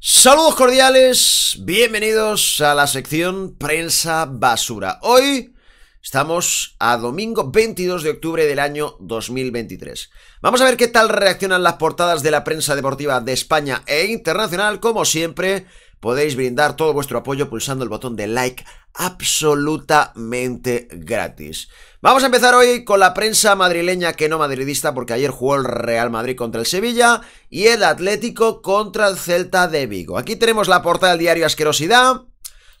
Saludos cordiales, bienvenidos a la sección Prensa Basura. Hoy estamos a domingo 22 de octubre del año 2023. Vamos a ver qué tal reaccionan las portadas de la prensa deportiva de España e internacional, como siempre, podéis brindar todo vuestro apoyo pulsando el botón de like absolutamente gratis. Vamos a empezar hoy con la prensa madrileña que no madridista porque ayer jugó el Real Madrid contra el Sevilla y el Atlético contra el Celta de Vigo. Aquí tenemos la portada del diario Asquerosidad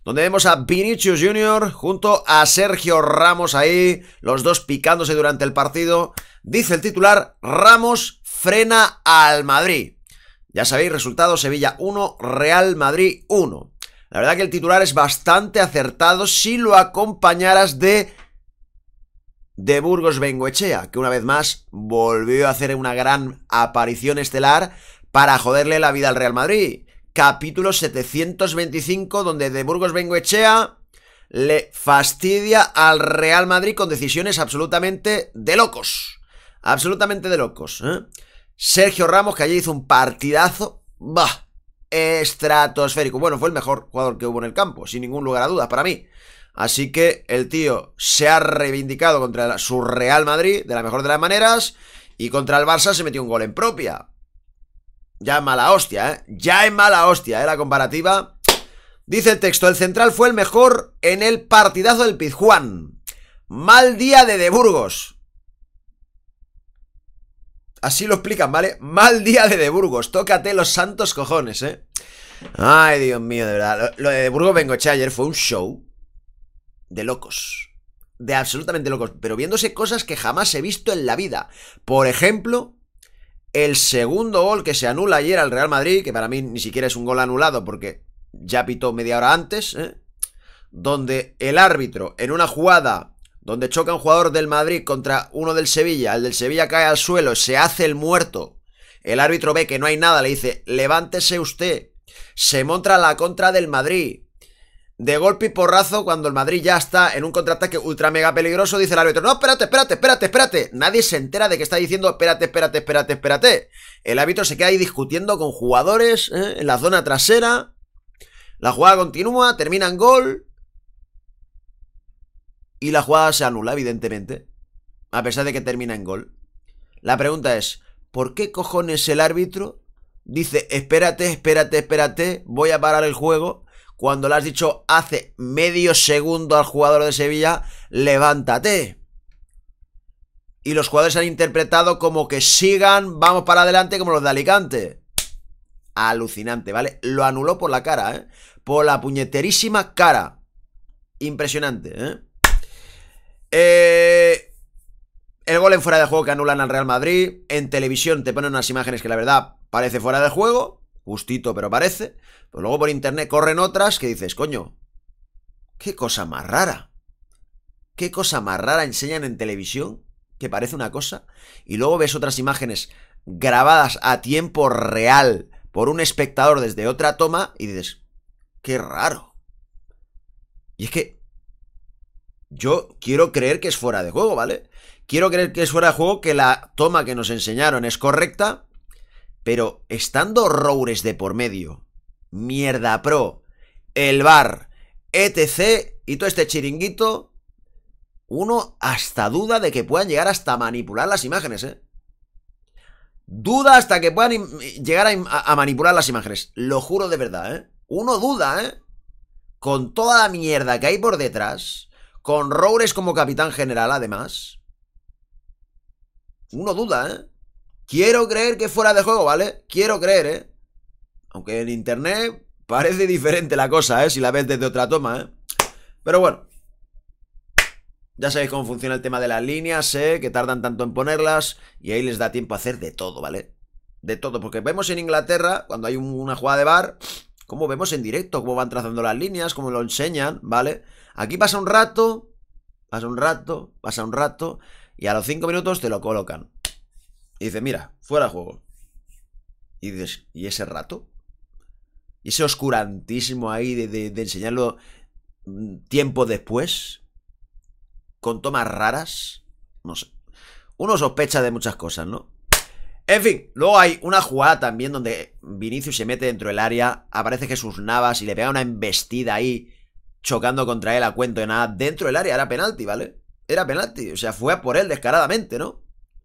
donde vemos a Vinicius Jr. junto a Sergio Ramos ahí, los dos picándose durante el partido. Dice el titular, Ramos frena al Madrid. Ya sabéis, resultado Sevilla 1, Real Madrid 1. La verdad que el titular es bastante acertado si lo acompañaras de de Burgos Bengoechea, que una vez más volvió a hacer una gran aparición estelar para joderle la vida al Real Madrid. Capítulo 725 donde de Burgos Bengoechea le fastidia al Real Madrid con decisiones absolutamente de locos. Absolutamente de locos. ¿eh? Sergio Ramos, que allí hizo un partidazo. Bah, estratosférico. Bueno, fue el mejor jugador que hubo en el campo, sin ningún lugar a dudas para mí. Así que el tío se ha reivindicado contra su Real Madrid de la mejor de las maneras y contra el Barça se metió un gol en propia. Ya en mala hostia, ¿eh? Ya en mala hostia, ¿eh? La comparativa. Dice el texto, el central fue el mejor en el partidazo del Pizjuán. Mal día de De Burgos. Así lo explican, ¿vale? Mal día de, de Burgos, tócate los santos cojones, ¿eh? Ay, Dios mío, de verdad. Lo, de de Burgos vengo ayer fue un show de locos. De absolutamente locos. Pero viéndose cosas que jamás he visto en la vida. Por ejemplo, el segundo gol que se anula ayer al Real Madrid, que para mí ni siquiera es un gol anulado porque ya pitó media hora antes, ¿eh? donde el árbitro en una jugada donde choca un jugador del Madrid contra uno del Sevilla, el del Sevilla cae al suelo, se hace el muerto, el árbitro ve que no hay nada, le dice, levántese usted, se monta la contra del Madrid. De golpe y porrazo, cuando el Madrid ya está en un contraataque ultra mega peligroso, dice el árbitro, no, espérate, espérate, espérate, espérate. Nadie se entera de que está diciendo, espérate, espérate, espérate, espérate. El árbitro se queda ahí discutiendo con jugadores ¿eh? en la zona trasera. La jugada continúa, termina en gol. Y la jugada se anula, evidentemente, a pesar de que termina en gol. La pregunta es, ¿por qué cojones el árbitro dice, espérate, espérate, espérate, voy a parar el juego? Cuando le has dicho hace medio segundo al jugador de Sevilla, levántate. Y los jugadores han interpretado como que sigan, vamos para adelante como los de Alicante. Alucinante, ¿vale? Lo anuló por la cara, ¿eh? Por la puñeterísima cara. Impresionante, ¿eh? Eh, el gol en fuera de juego que anulan al Real Madrid. En televisión te ponen unas imágenes que la verdad parece fuera de juego. Justito, pero parece. Pero pues luego por internet corren otras que dices, coño, qué cosa más rara. Qué cosa más rara enseñan en televisión que parece una cosa. Y luego ves otras imágenes grabadas a tiempo real por un espectador desde otra toma y dices, qué raro. Y es que yo quiero creer que es fuera de juego, ¿vale? Quiero creer que es fuera de juego, que la toma que nos enseñaron es correcta, pero estando Roures de por medio, Mierda Pro, el bar, etc. y todo este chiringuito, uno hasta duda de que puedan llegar hasta manipular las imágenes, ¿eh? Duda hasta que puedan llegar a, a manipular las imágenes. Lo juro de verdad, ¿eh? Uno duda, ¿eh? Con toda la mierda que hay por detrás con Roures como capitán general, además. Uno duda, ¿eh? Quiero creer que fuera de juego, ¿vale? Quiero creer, ¿eh? Aunque en internet parece diferente la cosa, ¿eh? Si la ves desde otra toma, ¿eh? Pero bueno. Ya sabéis cómo funciona el tema de las líneas, ¿eh? Que tardan tanto en ponerlas y ahí les da tiempo a hacer de todo, ¿vale? De todo, porque vemos en Inglaterra, cuando hay una jugada de bar, cómo vemos en directo, cómo van trazando las líneas, cómo lo enseñan, ¿vale? vale Aquí pasa un rato, pasa un rato, pasa un rato, y a los 5 minutos te lo colocan. Y dices, mira, fuera de juego. Y dices, ¿y ese rato? ¿Y ese oscurantísimo ahí de, de enseñarlo mm, tiempo después? ¿Con tomas raras? No sé. Uno sospecha de muchas cosas, ¿no? En fin, luego hay una jugada también donde Vinicius se mete dentro del área, aparece Jesús Navas y le pega una embestida ahí chocando contra él a cuento de nada dentro del área. Era penalti, ¿vale? Era penalti. O sea, fue a por él descaradamente, ¿no?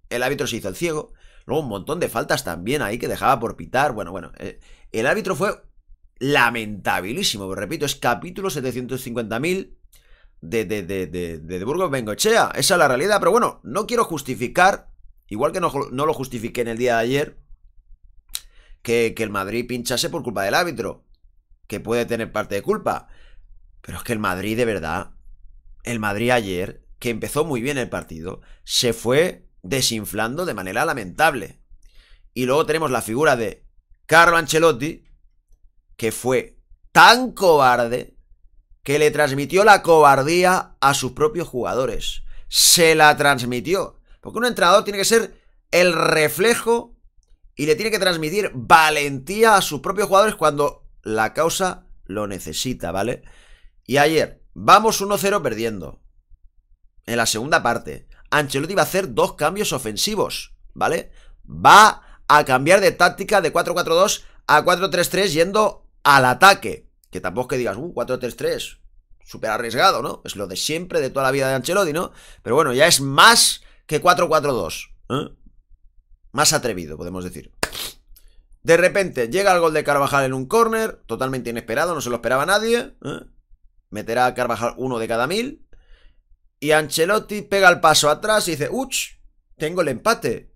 El árbitro se hizo el ciego. Luego un montón de faltas también ahí que dejaba por pitar. Bueno, bueno. Eh, el árbitro fue lamentabilísimo. Pues repito, es capítulo 750.000 de, de, de, de, Burgos Bengochea. Esa es la realidad. Pero bueno, no quiero justificar, igual que no, lo justifiqué en el día de ayer, que, que el Madrid pinchase por culpa del árbitro. Que puede tener parte de culpa. Pero es que el Madrid, de verdad, el Madrid ayer, que empezó muy bien el partido, se fue desinflando de manera lamentable. Y luego tenemos la figura de Carlo Ancelotti, que fue tan cobarde que le transmitió la cobardía a sus propios jugadores. Se la transmitió. Porque un entrenador tiene que ser el reflejo y le tiene que transmitir valentía a sus propios jugadores cuando la causa lo necesita, ¿vale? Y ayer, vamos 1-0 perdiendo. En la segunda parte, Ancelotti va a hacer dos cambios ofensivos, ¿vale? Va a cambiar de táctica de 4-4-2 a 4-3-3 yendo al ataque. Que tampoco que digas, uh, 4-3-3, súper arriesgado, ¿no? Es lo de siempre, de toda la vida de Ancelotti, ¿no? Pero bueno, ya es más que 4-4-2. ¿eh? Más atrevido, podemos decir. De repente llega el gol de Carvajal en un córner, totalmente inesperado, no se lo esperaba nadie. ¿eh? meterá a Carvajal uno de cada mil. Y Ancelotti pega el paso atrás y dice, ¡uch! Tengo el empate.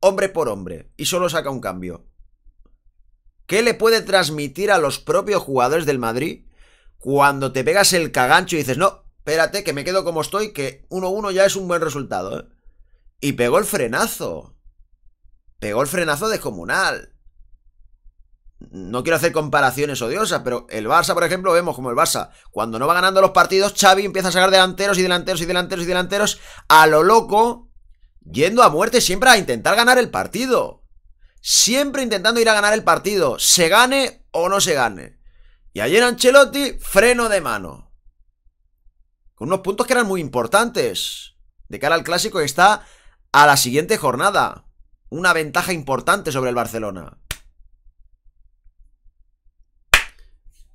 Hombre por hombre. Y solo saca un cambio. ¿Qué le puede transmitir a los propios jugadores del Madrid cuando te pegas el cagancho y dices, no, espérate, que me quedo como estoy, que 1-1 ya es un buen resultado? Eh? Y pegó el frenazo. Pegó el frenazo descomunal no quiero hacer comparaciones odiosas, pero el Barça, por ejemplo, vemos como el Barça, cuando no va ganando los partidos, Xavi empieza a sacar delanteros y delanteros y delanteros y delanteros a lo loco, yendo a muerte siempre a intentar ganar el partido. Siempre intentando ir a ganar el partido, se gane o no se gane. Y ayer Ancelotti, freno de mano. Con unos puntos que eran muy importantes de cara al clásico que está a la siguiente jornada. Una ventaja importante sobre el Barcelona.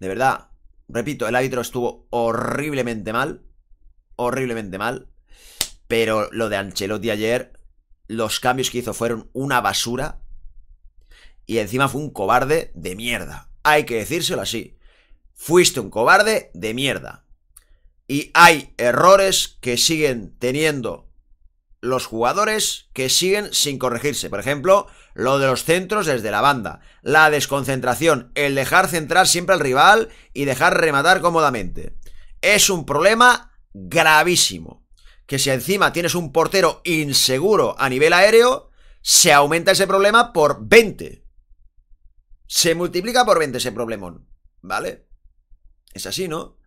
De verdad, repito, el árbitro estuvo horriblemente mal. Horriblemente mal. Pero lo de Ancelotti ayer, los cambios que hizo fueron una basura. Y encima fue un cobarde de mierda. Hay que decírselo así. Fuiste un cobarde de mierda. Y hay errores que siguen teniendo los jugadores que siguen sin corregirse. Por ejemplo, lo de los centros desde la banda. La desconcentración, el dejar centrar siempre al rival y dejar rematar cómodamente. Es un problema gravísimo. Que si encima tienes un portero inseguro a nivel aéreo, se aumenta ese problema por 20. Se multiplica por 20 ese problemón. ¿Vale? Es así, ¿no?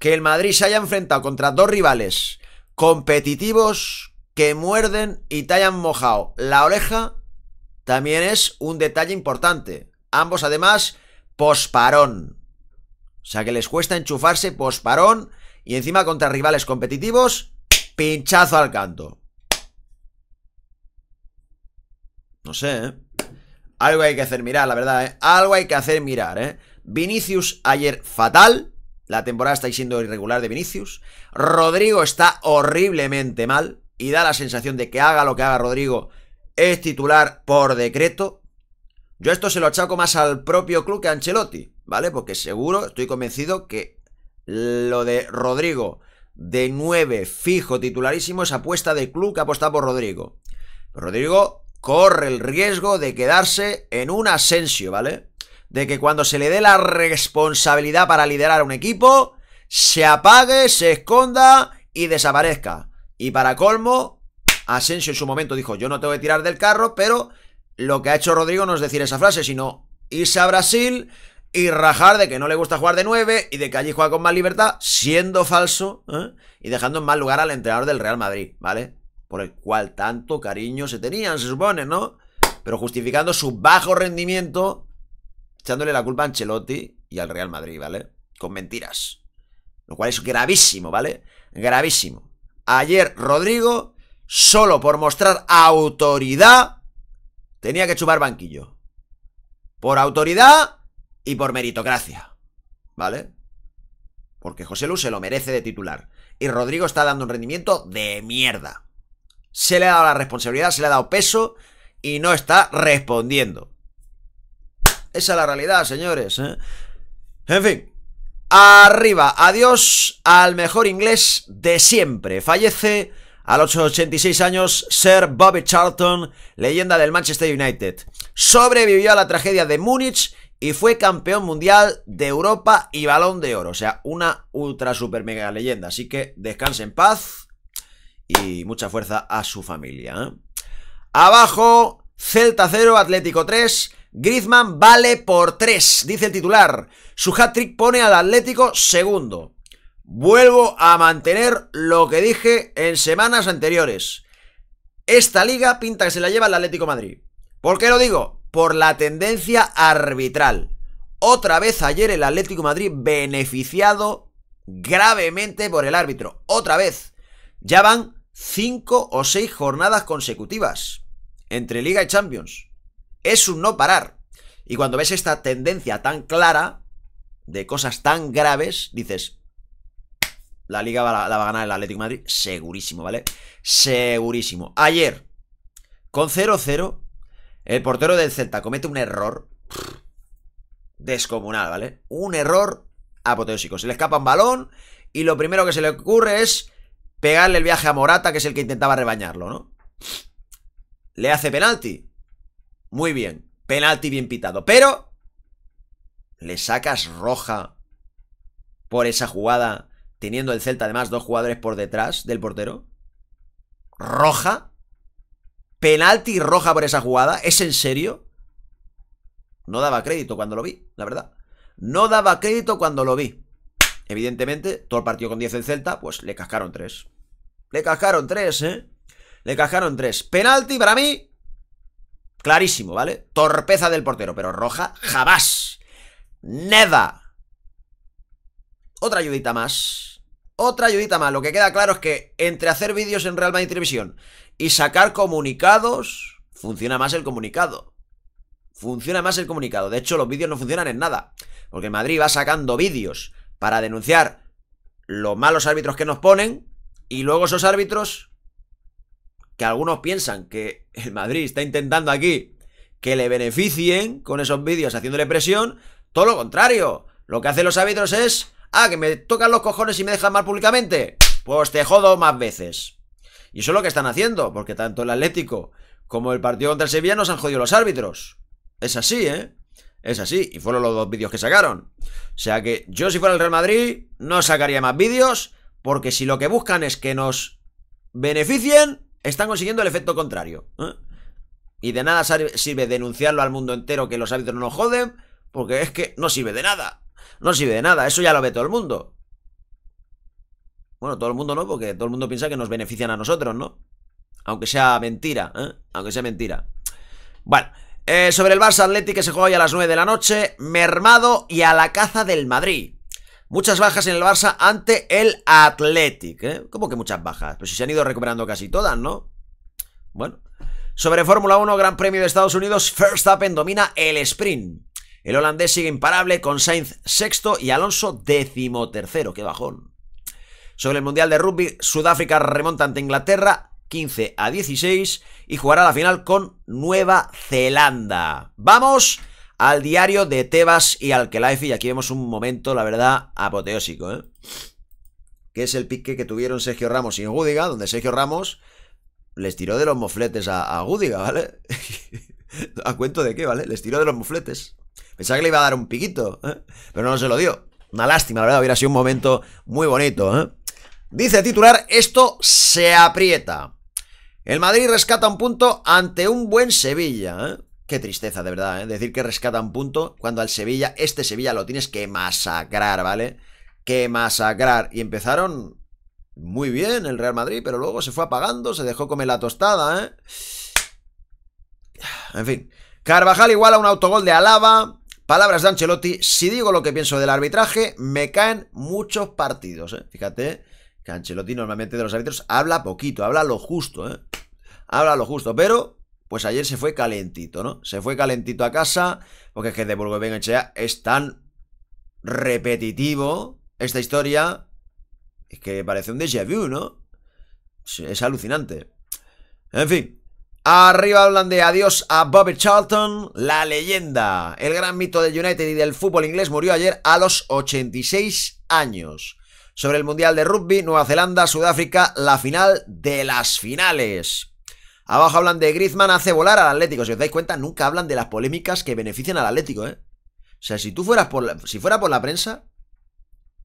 Que el Madrid se haya enfrentado contra dos rivales competitivos que muerden y te hayan mojado la oreja también es un detalle importante. Ambos además posparón. O sea que les cuesta enchufarse posparón y encima contra rivales competitivos, pinchazo al canto. No sé, ¿eh? Algo hay que hacer mirar, la verdad, ¿eh? Algo hay que hacer mirar, ¿eh? Vinicius ayer fatal. La temporada está siendo irregular de Vinicius. Rodrigo está horriblemente mal. Y da la sensación de que haga lo que haga Rodrigo, es titular por decreto. Yo esto se lo achaco más al propio club que a Ancelotti, ¿vale? Porque seguro, estoy convencido que lo de Rodrigo de 9 fijo titularísimo es apuesta de club que apostado por Rodrigo. Rodrigo corre el riesgo de quedarse en un ascenso ¿vale? De que cuando se le dé la responsabilidad para liderar a un equipo, se apague, se esconda y desaparezca. Y para colmo, Asensio en su momento dijo, yo no te voy a tirar del carro, pero lo que ha hecho Rodrigo no es decir esa frase, sino irse a Brasil y rajar de que no le gusta jugar de 9 y de que allí juega con más libertad, siendo falso ¿eh? y dejando en mal lugar al entrenador del Real Madrid, ¿vale? Por el cual tanto cariño se tenían, se supone, ¿no? Pero justificando su bajo rendimiento, echándole la culpa a Ancelotti y al Real Madrid, ¿vale? Con mentiras. Lo cual es gravísimo, ¿vale? Gravísimo. Ayer Rodrigo solo por mostrar autoridad, tenía que chupar banquillo. Por autoridad y por meritocracia. ¿Vale? Porque José Lu se lo merece de titular. Y Rodrigo está dando un rendimiento de mierda. Se le ha dado la responsabilidad, se le ha dado peso y no está respondiendo. Esa es la realidad, señores. ¿eh? En fin. Arriba, adiós al mejor inglés de siempre. Fallece a los 86 años, Sir Bobby Charlton, leyenda del Manchester United. Sobrevivió a la tragedia de Múnich y fue campeón mundial de Europa y balón de oro. O sea, una ultra super mega leyenda. Así que descanse en paz y mucha fuerza a su familia. ¿eh? Abajo, Celta 0, Atlético 3. Griezmann vale por 3, dice el titular. Su hat-trick pone al Atlético segundo. Vuelvo a mantener lo que dije en semanas anteriores. Esta liga pinta que se la lleva el Atlético Madrid. ¿Por qué lo digo? Por la tendencia arbitral. Otra vez ayer el Atlético Madrid beneficiado gravemente por el árbitro. Otra vez. Ya van cinco o seis jornadas consecutivas entre Liga y Champions. Es un no parar. Y cuando ves esta tendencia tan clara de cosas tan graves, dices, la liga la, la va a ganar el Atlético Madrid, segurísimo, ¿vale? Segurísimo. Ayer, con 0-0, el portero del Celta comete un error descomunal, ¿vale? Un error apoteósico. Se le escapa un balón y lo primero que se le ocurre es pegarle el viaje a Morata, que es el que intentaba rebañarlo, ¿no? Le hace penalti. Muy bien. Penalti bien pitado. Pero le sacas roja por esa jugada teniendo el Celta además dos jugadores por detrás del portero. Roja. Penalti roja por esa jugada. ¿Es en serio? No daba crédito cuando lo vi, la verdad. No daba crédito cuando lo vi. Evidentemente, todo el partido con 10 el Celta, pues le cascaron 3. Le cascaron 3, ¿eh? Le cascaron 3. Penalti para mí. Clarísimo, ¿vale? Torpeza del portero, pero roja jamás. Nada. Otra ayudita más. Otra ayudita más. Lo que queda claro es que entre hacer vídeos en Real Madrid Televisión y sacar comunicados, funciona más el comunicado. Funciona más el comunicado. De hecho, los vídeos no funcionan en nada. Porque Madrid va sacando vídeos para denunciar los malos árbitros que nos ponen y luego esos árbitros que algunos piensan que el Madrid está intentando aquí que le beneficien con esos vídeos haciéndole presión, todo lo contrario. Lo que hacen los árbitros es Ah, que me tocan los cojones y me dejan mal públicamente. Pues te jodo más veces. Y eso es lo que están haciendo, porque tanto el Atlético como el partido contra el Sevilla nos han jodido los árbitros. Es así, ¿eh? Es así, y fueron los dos vídeos que sacaron. O sea que yo si fuera el Real Madrid no sacaría más vídeos, porque si lo que buscan es que nos beneficien, están consiguiendo el efecto contrario. ¿eh? Y de nada sirve denunciarlo al mundo entero que los árbitros nos joden, porque es que no sirve de nada no sirve de nada, eso ya lo ve todo el mundo. Bueno, todo el mundo no, porque todo el mundo piensa que nos benefician a nosotros, ¿no? Aunque sea mentira, ¿eh? Aunque sea mentira. Bueno, eh, sobre el Barça atlético que se juega hoy a las 9 de la noche, mermado y a la caza del Madrid. Muchas bajas en el Barça ante el Athletic. ¿eh? ¿Cómo que muchas bajas? Pues si se han ido recuperando casi todas, ¿no? Bueno. Sobre Fórmula 1, Gran Premio de Estados Unidos, First en domina el sprint. El holandés sigue imparable con Sainz sexto y Alonso decimotercero. ¡Qué bajón! Sobre el Mundial de Rugby, Sudáfrica remonta ante Inglaterra 15 a 16 y jugará la final con Nueva Zelanda. ¡Vamos! Al diario de Tebas y Alkelaifi. Y aquí vemos un momento, la verdad, apoteósico, ¿eh? Que es el pique que tuvieron Sergio Ramos y Gudiga, donde Sergio Ramos les tiró de los mofletes a, a ¿vale? ¿A cuento de qué, vale? Les tiró de los mofletes. Pensaba que le iba a dar un piquito, ¿eh? pero no se lo dio. Una lástima, la verdad, hubiera sido un momento muy bonito. ¿eh? Dice titular, esto se aprieta. El Madrid rescata un punto ante un buen Sevilla. ¿eh? Qué tristeza, de verdad, ¿eh? decir que rescata un punto cuando al Sevilla, este Sevilla lo tienes que masacrar, ¿vale? Que masacrar. Y empezaron muy bien el Real Madrid, pero luego se fue apagando, se dejó comer la tostada, ¿eh? En fin, Carvajal igual a un autogol de Alaba. Palabras de Ancelotti, si digo lo que pienso del arbitraje, me caen muchos partidos. ¿eh? Fíjate que Ancelotti normalmente de los árbitros habla poquito, habla lo justo. ¿eh? Habla lo justo, pero pues ayer se fue calentito, ¿no? Se fue calentito a casa, porque es que de Burgos es tan repetitivo esta historia, es que parece un déjà vu, ¿no? Es alucinante. En fin, Arriba hablan de adiós a Bobby Charlton, la leyenda. El gran mito del United y del fútbol inglés murió ayer a los 86 años. Sobre el Mundial de Rugby, Nueva Zelanda, Sudáfrica, la final de las finales. Abajo hablan de Griezmann hace volar al Atlético. Si os dais cuenta, nunca hablan de las polémicas que benefician al Atlético, ¿eh? O sea, si tú fueras por la, si fuera por la prensa,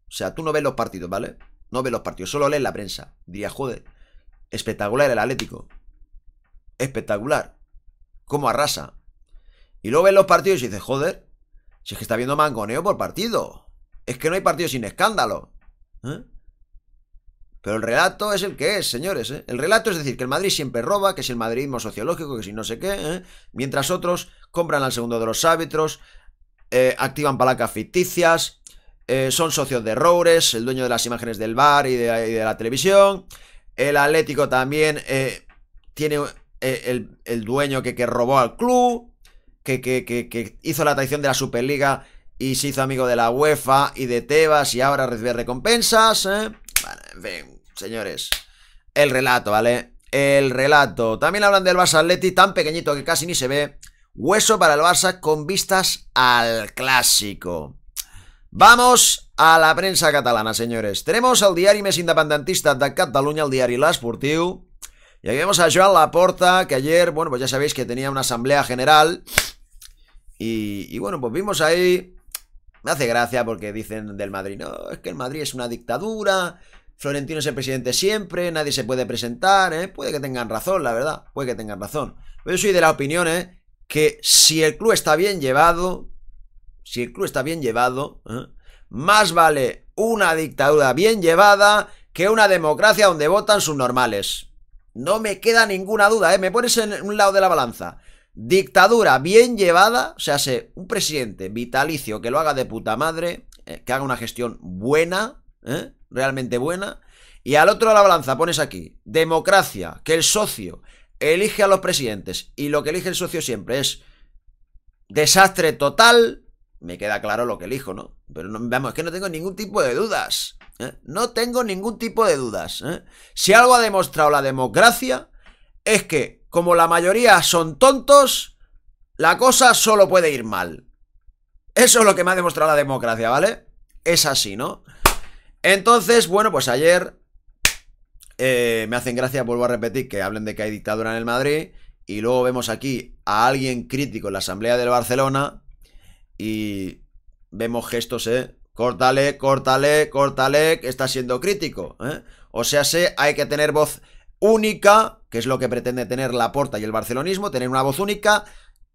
o sea, tú no ves los partidos, ¿vale? No ves los partidos, solo lees la prensa. Diría, joder, espectacular el Atlético espectacular. Cómo arrasa. Y luego ven los partidos y dices, joder, si es que está viendo mangoneo por partido. Es que no hay partido sin escándalo. ¿eh? Pero el relato es el que es, señores. ¿eh? El relato es decir que el Madrid siempre roba, que es el madridismo sociológico, que si no sé qué, ¿eh? mientras otros compran al segundo de los árbitros, activan palacas ficticias, son socios de Roures, el dueño de las imágenes del bar y de, y de la televisión. El Atlético también tiene eh, el, dueño que, que, robó al club, que, hizo la traición de la Superliga y se hizo amigo de la UEFA y de Tebas y ahora recibe recompensas. ¿eh? en fin, señores. El relato, ¿vale? El relato. También hablan del Barça Atleti, tan pequeñito que casi ni se ve. Hueso para el Barça con vistas al clásico. Vamos a la prensa catalana, señores. Tenemos al diario mes independentista de Cataluña, el diari Sportiu y aquí vemos a Joan Laporta, que ayer, bueno, pues ya sabéis que tenía una asamblea general. Y, bueno, pues vimos ahí. Me hace gracia porque dicen del Madrid, no, es que el Madrid es una dictadura, Florentino es el presidente siempre, nadie se puede presentar, ¿eh? puede que tengan razón, la verdad, puede que tengan razón. Pero yo soy de la opinión ¿eh? que si el club está bien llevado, si el club está bien llevado, ¿eh? más vale una dictadura bien llevada que una democracia donde votan sus normales. No me queda ninguna duda, ¿eh? Me pones en un lado de la balanza. Dictadura bien llevada, o sea, un presidente vitalicio que lo haga de puta madre, eh, que haga una gestión buena, ¿eh? realmente buena. Y al otro de la balanza pones aquí, democracia, que el socio elige a los presidentes y lo que elige el socio siempre es desastre total. Me queda claro lo que elijo, ¿no? Pero no, vamos, es que no tengo ningún tipo de dudas. ¿eh? No tengo ningún tipo de dudas. ¿eh? Si algo ha demostrado la democracia es que, como la mayoría son tontos, la cosa solo puede ir mal. Eso es lo que me ha demostrado la democracia, ¿vale? Es así, ¿no? Entonces, bueno, pues ayer eh, me hacen gracia, vuelvo a repetir, que hablen de que hay dictadura en el Madrid y luego vemos aquí a alguien crítico en la Asamblea del Barcelona y vemos gestos, ¿eh? Córtale, córtale, córtale, que está siendo crítico. ¿eh? O sea, hay que tener voz única, que es lo que pretende tener la porta y el barcelonismo, tener una voz única,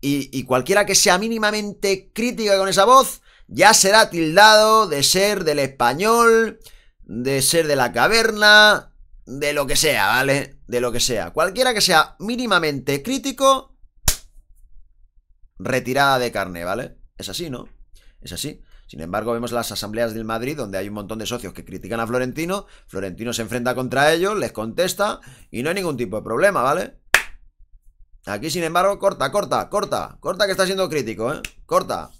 y, y cualquiera que sea mínimamente crítica con esa voz, ya será tildado de ser del español, de ser de la caverna, de lo que sea, ¿vale? De lo que sea. Cualquiera que sea mínimamente crítico, retirada de carne, ¿vale? Es así, ¿no? Es así. Sin embargo, vemos las asambleas del Madrid donde hay un montón de socios que critican a Florentino, Florentino se enfrenta contra ellos, les contesta y no hay ningún tipo de problema, ¿vale? Aquí, sin embargo, corta, corta, corta, corta que está siendo crítico, ¿eh? Corta.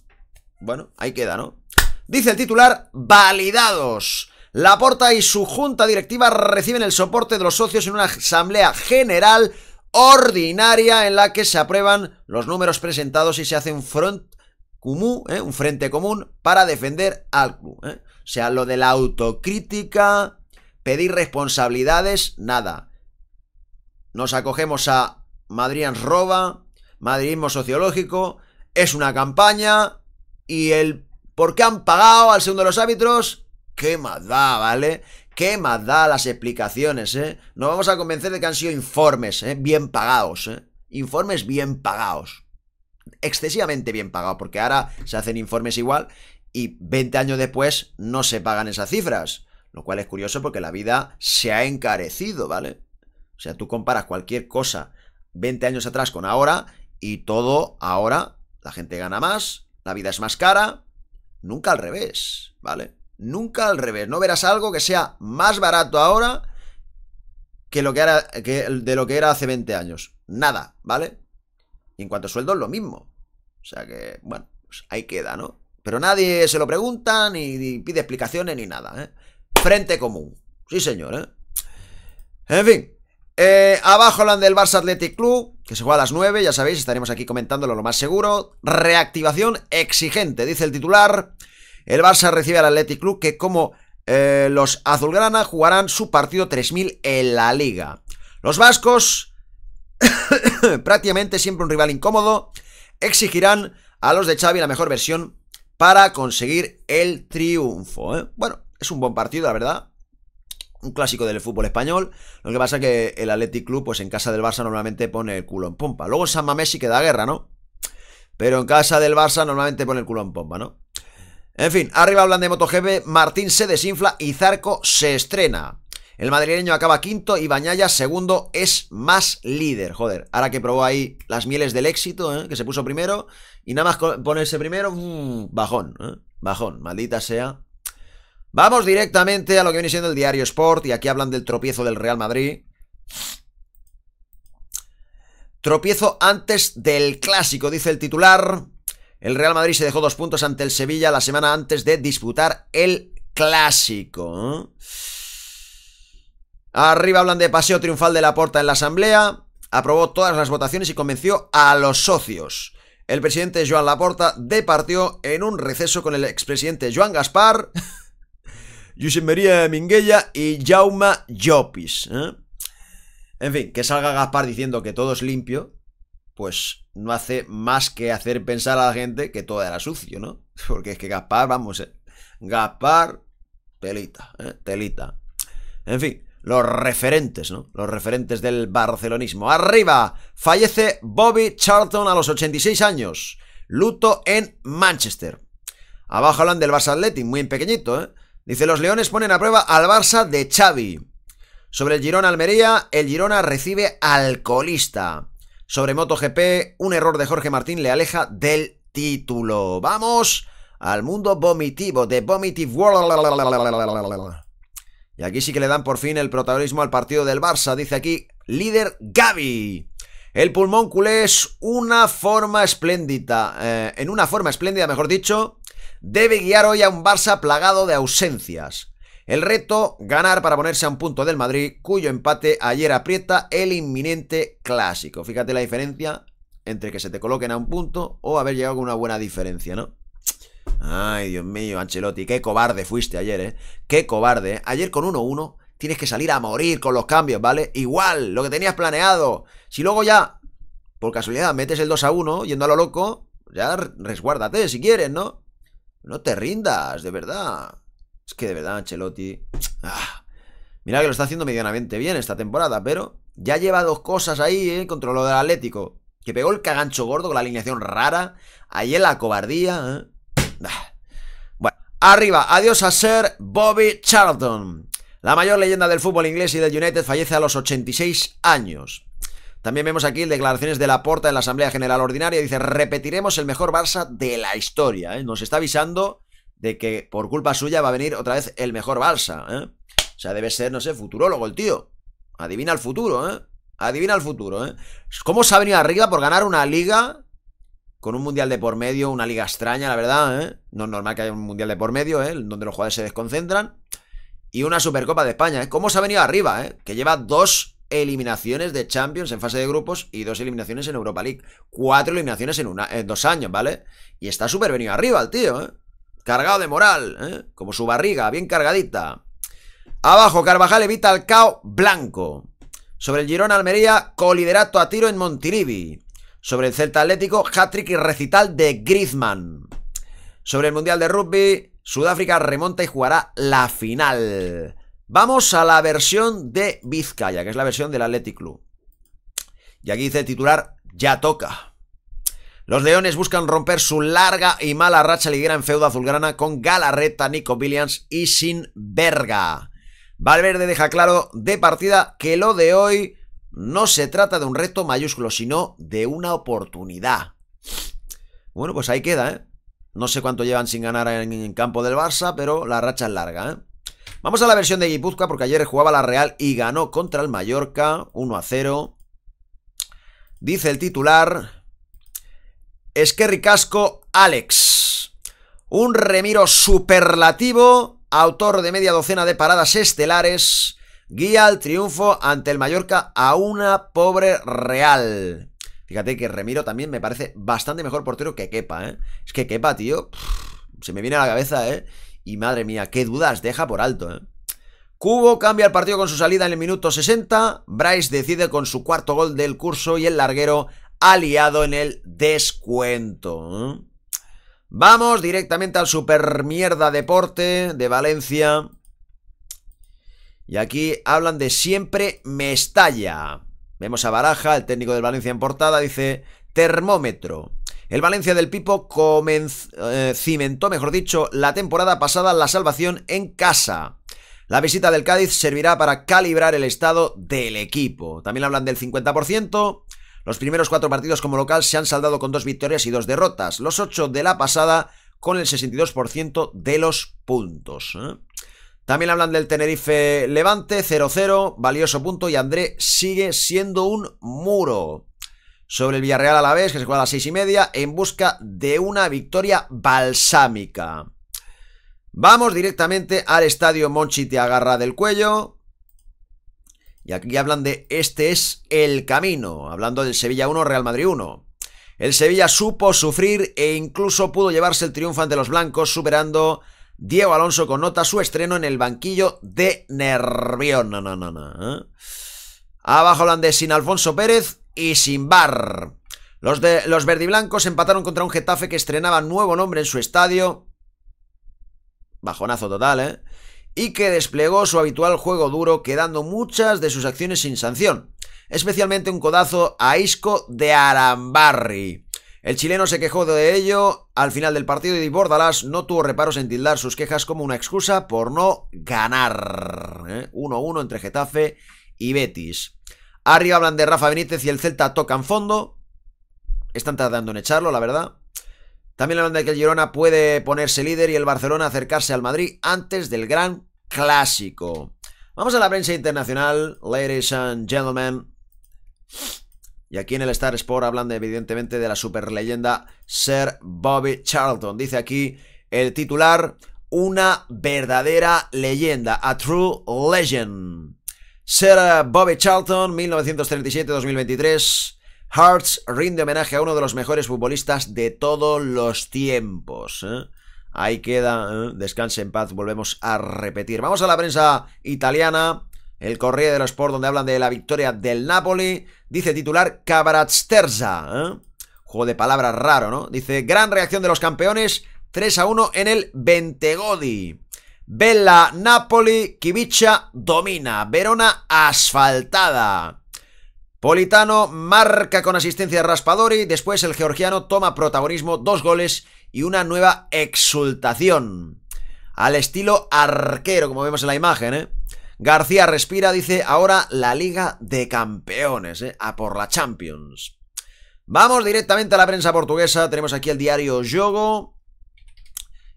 Bueno, ahí queda, ¿no? Dice el titular, validados. la porta y su junta directiva reciben el soporte de los socios en una asamblea general ordinaria en la que se aprueban los números presentados y se hace un front ¿eh? un frente común para defender al club. ¿eh? O sea, lo de la autocrítica, pedir responsabilidades, nada. Nos acogemos a Madrid roba, madridismo sociológico, es una campaña y el por qué han pagado al segundo de los árbitros, qué más da, ¿vale? Qué más da las explicaciones, ¿eh? Nos vamos a convencer de que han sido informes, ¿eh? Bien pagados, Informes bien pagados excesivamente bien pagado, porque ahora se hacen informes igual y 20 años después no se pagan esas cifras, lo cual es curioso porque la vida se ha encarecido, ¿vale? O sea, tú comparas cualquier cosa 20 años atrás con ahora y todo ahora, la gente gana más, la vida es más cara, nunca al revés, ¿vale? Nunca al revés, no verás algo que sea más barato ahora que, lo que, era, que de lo que era hace 20 años. Nada, ¿vale? Y en cuanto a sueldos, lo mismo. O sea que, bueno, pues ahí queda, ¿no? Pero nadie se lo pregunta, ni, pide explicaciones, ni nada, ¿eh? Frente común. Sí, señor, ¿eh? En fin. Eh, abajo hablan del Barça Athletic Club, que se juega a las 9, ya sabéis, estaremos aquí comentándolo lo más seguro. Reactivación exigente, dice el titular. El Barça recibe al Athletic Club, que como los azulgrana jugarán su partido 3000 en la liga. Los vascos prácticamente siempre un rival incómodo, exigirán a los de Xavi la mejor versión para conseguir el triunfo. ¿eh? Bueno, es un buen partido, la verdad. Un clásico del fútbol español. Lo que pasa es que el Athletic Club, pues en casa del Barça normalmente pone el culo en pompa. Luego San Mamés sí que da guerra, ¿no? Pero en casa del Barça normalmente pone el culo en pompa, ¿no? En fin, arriba hablan de MotoGP, Martín se desinfla y Zarco se estrena. El madrileño acaba quinto y bañalla segundo es más líder. Joder, ahora que probó ahí las mieles del éxito, ¿eh? que se puso primero y nada más ponerse primero, mm, bajón, ¿eh? bajón, maldita sea. Vamos directamente a lo que viene siendo el diario Sport y aquí hablan del tropiezo del Real Madrid. Tropiezo antes del clásico, dice el titular. El Real Madrid se dejó dos puntos ante el Sevilla la semana antes de disputar el clásico. ¿eh? Arriba hablan de paseo triunfal de la en la Asamblea, aprobó todas las votaciones y convenció a los socios. El presidente Joan Laporta departió en un receso con el expresidente Joan Gaspar, Josep María Minguella y Jaume Llopis. ¿eh? En fin, que salga Gaspar diciendo que todo es limpio, pues no hace más que hacer pensar a la gente que todo era sucio, ¿no? Porque es que Gaspar, vamos, eh, Gaspar, telita, ¿eh? telita. En fin, los referentes, ¿no? Los referentes del barcelonismo. Arriba, fallece Bobby Charlton a los 86 años. Luto en Manchester. Abajo hablan del Barça Athletic, muy pequeñito, ¿eh? Dice, los Leones ponen a prueba al Barça de Xavi. Sobre el Girona Almería, el Girona recibe alcoholista. Sobre MotoGP, un error de Jorge Martín le aleja del título. Vamos al mundo vomitivo de Vomitive World. Y aquí sí que le dan por fin el protagonismo al partido del Barça. Dice aquí, líder Gaby. El pulmón culés, es una forma espléndida, eh, en una forma espléndida, mejor dicho, debe guiar hoy a un Barça plagado de ausencias. El reto, ganar para ponerse a un punto del Madrid, cuyo empate ayer aprieta el inminente clásico. Fíjate la diferencia entre que se te coloquen a un punto o haber llegado con una buena diferencia, ¿no? Ay, Dios mío, Ancelotti, qué cobarde fuiste ayer, ¿eh? Qué cobarde. Eh. Ayer con 1-1 tienes que salir a morir con los cambios, ¿vale? Igual, lo que tenías planeado. Si luego ya, por casualidad, metes el 2-1 yendo a lo loco, ya resguárdate si quieres, ¿no? No te rindas, de verdad. Es que de verdad, Ancelotti... Ah. Mira que lo está haciendo medianamente bien esta temporada, pero ya lleva dos cosas ahí, ¿eh? Contra lo del Atlético. Que pegó el cagancho gordo con la alineación rara. Ahí en la cobardía, ¿eh? Bueno, arriba, adiós a ser Bobby Charlton. La mayor leyenda del fútbol inglés y del United fallece a los 86 años. También vemos aquí declaraciones de la porta en la Asamblea General Ordinaria. Dice, repetiremos el mejor Barça de la historia. ¿eh? Nos está avisando de que por culpa suya va a venir otra vez el mejor Barça. ¿eh? O sea, debe ser, no sé, futurólogo el tío. Adivina el futuro, ¿eh? Adivina el futuro, ¿eh? ¿Cómo se ha venido arriba por ganar una liga con un mundial de por medio, una liga extraña, la verdad, ¿eh? No es normal que haya un mundial de por medio, ¿eh? Donde los jugadores se desconcentran. Y una Supercopa de España, ¿eh? ¿Cómo se ha venido arriba, ¿eh? Que lleva dos eliminaciones de Champions en fase de grupos y dos eliminaciones en Europa League. Cuatro eliminaciones en, una, en dos años, ¿vale? Y está súper venido arriba el tío, ¿eh? Cargado de moral, ¿eh? Como su barriga, bien cargadita. Abajo, Carvajal evita el cao blanco. Sobre el Girón Almería, coliderato a tiro en Montilivi. Sobre el Celta Atlético, hat-trick y recital de Griezmann. Sobre el Mundial de Rugby, Sudáfrica remonta y jugará la final. Vamos a la versión de Vizcaya, que es la versión del Athletic Club. Y aquí dice titular, ya toca. Los Leones buscan romper su larga y mala racha liguera en feudo azulgrana con Galarreta, Nico Williams y Sin Verga. Valverde deja claro de partida que lo de hoy no se trata de un reto mayúsculo, sino de una oportunidad. Bueno, pues ahí queda, ¿eh? No sé cuánto llevan sin ganar en, campo del Barça, pero la racha es larga, ¿eh? Vamos a la versión de Guipúzcoa porque ayer jugaba la Real y ganó contra el Mallorca 1 a 0. Dice el titular Esquerri Casco Alex. Un remiro superlativo, autor de media docena de paradas estelares guía al triunfo ante el Mallorca a una pobre Real. Fíjate que Remiro también me parece bastante mejor portero que Kepa, ¿eh? Es que Kepa, tío, se me viene a la cabeza, ¿eh? Y madre mía, qué dudas deja por alto, ¿eh? Cubo cambia el partido con su salida en el minuto 60. Bryce decide con su cuarto gol del curso y el larguero aliado en el descuento. ¿eh? Vamos directamente al super mierda deporte de Valencia. Y aquí hablan de siempre me estalla Vemos a Baraja, el técnico del Valencia en portada, dice termómetro. El Valencia del Pipo eh, cimentó, mejor dicho, la temporada pasada la salvación en casa. La visita del Cádiz servirá para calibrar el estado del equipo. También hablan del 50%. Los primeros cuatro partidos como local se han saldado con dos victorias y dos derrotas. Los ocho de la pasada con el 62% de los puntos. ¿eh? También hablan del Tenerife Levante 0-0, valioso punto y André sigue siendo un muro. Sobre el Villarreal a la vez, que se juega a las 6 y media, en busca de una victoria balsámica. Vamos directamente al estadio Monchi te agarra del cuello. Y aquí hablan de este es el camino, hablando del Sevilla 1, Real Madrid 1. El Sevilla supo sufrir e incluso pudo llevarse el triunfo ante los blancos, superando Diego Alonso connota su estreno en el banquillo de Nervión. No, no, no, ¿eh? Abajo holandés sin Alfonso Pérez y sin Bar. Los, de, los verdiblancos empataron contra un Getafe que estrenaba nuevo nombre en su estadio. Bajonazo total, ¿eh? Y que desplegó su habitual juego duro, quedando muchas de sus acciones sin sanción. Especialmente un codazo a Isco de Arambarri. El chileno se quejó de ello al final del partido y Bordalás no tuvo reparos en tildar sus quejas como una excusa por no ganar. 1-1 ¿eh? entre Getafe y Betis. Arriba hablan de Rafa Benítez y el Celta tocan fondo. Están tardando en echarlo, la verdad. También hablan de que el Girona puede ponerse líder y el Barcelona acercarse al Madrid antes del gran clásico. Vamos a la prensa internacional, ladies and gentlemen. Y aquí en el Star Sport hablan evidentemente de la super leyenda Sir Bobby Charlton. Dice aquí el titular, una verdadera leyenda, a true legend. Sir Bobby Charlton, 1937-2023. Hearts rinde homenaje a uno de los mejores futbolistas de todos los tiempos. ¿eh? Ahí queda, ¿eh? descanse en paz, volvemos a repetir. Vamos a la prensa italiana, el Corriere dello Sport, donde hablan de la victoria del Napoli Dice titular Cabratsterza. ¿eh? Juego de palabras raro, ¿no? Dice, gran reacción de los campeones, 3 a 1 en el Bentegodi. Bella Napoli, Kivicha domina. Verona asfaltada. Politano marca con asistencia de Raspadori. Después el georgiano toma protagonismo, dos goles y una nueva exultación. Al estilo arquero, como vemos en la imagen, ¿eh? García respira, dice, ahora la Liga de Campeones, ¿eh? a por la Champions. Vamos directamente a la prensa portuguesa, tenemos aquí el diario Yogo.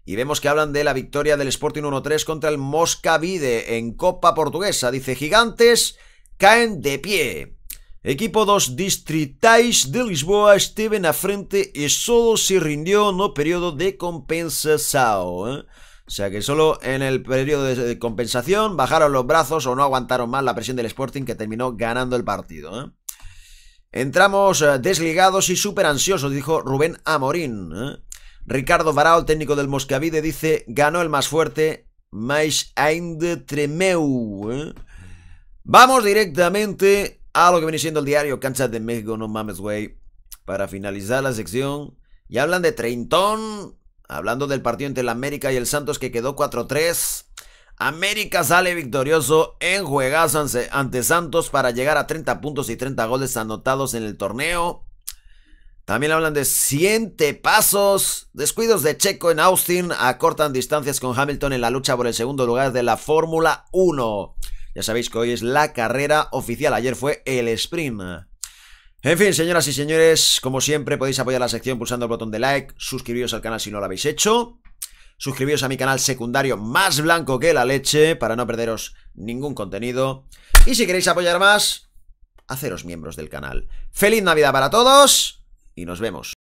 Y vemos que hablan de la victoria del Sporting 1-3 contra el Moscavide en Copa Portuguesa. Dice, gigantes caen de pie. Equipo dos distritais de Lisboa esteve a frente y solo se rindió no periodo de compensação. Eh". O sea que solo en el periodo de compensación bajaron los brazos o no aguantaron más la presión del Sporting que terminó ganando el partido. ¿eh? Entramos eh, desligados y súper ansiosos, dijo Rubén Amorín. ¿eh? Ricardo Varao, técnico del Moscavide, dice, ganó el más fuerte, mais ainda tremeu. Vamos directamente a lo que viene siendo el diario Cancha de México, no mames, güey. Para finalizar la sección, Y hablan de Treintón Hablando del partido entre el América y el Santos que quedó 4-3. América sale victorioso en juegazo ante Santos para llegar a 30 puntos y 30 goles anotados en el torneo. También hablan de 7 pasos. Descuidos de Checo en Austin acortan distancias con Hamilton en la lucha por el segundo lugar de la Fórmula 1. Ya sabéis que hoy es la carrera oficial, ayer fue el sprint. En fin, señoras y señores, como siempre podéis apoyar la sección pulsando el botón de like, suscribiros al canal si no lo habéis hecho, suscribiros a mi canal secundario más blanco que la leche para no perderos ningún contenido y si queréis apoyar más, haceros miembros del canal. Feliz Navidad para todos y nos vemos.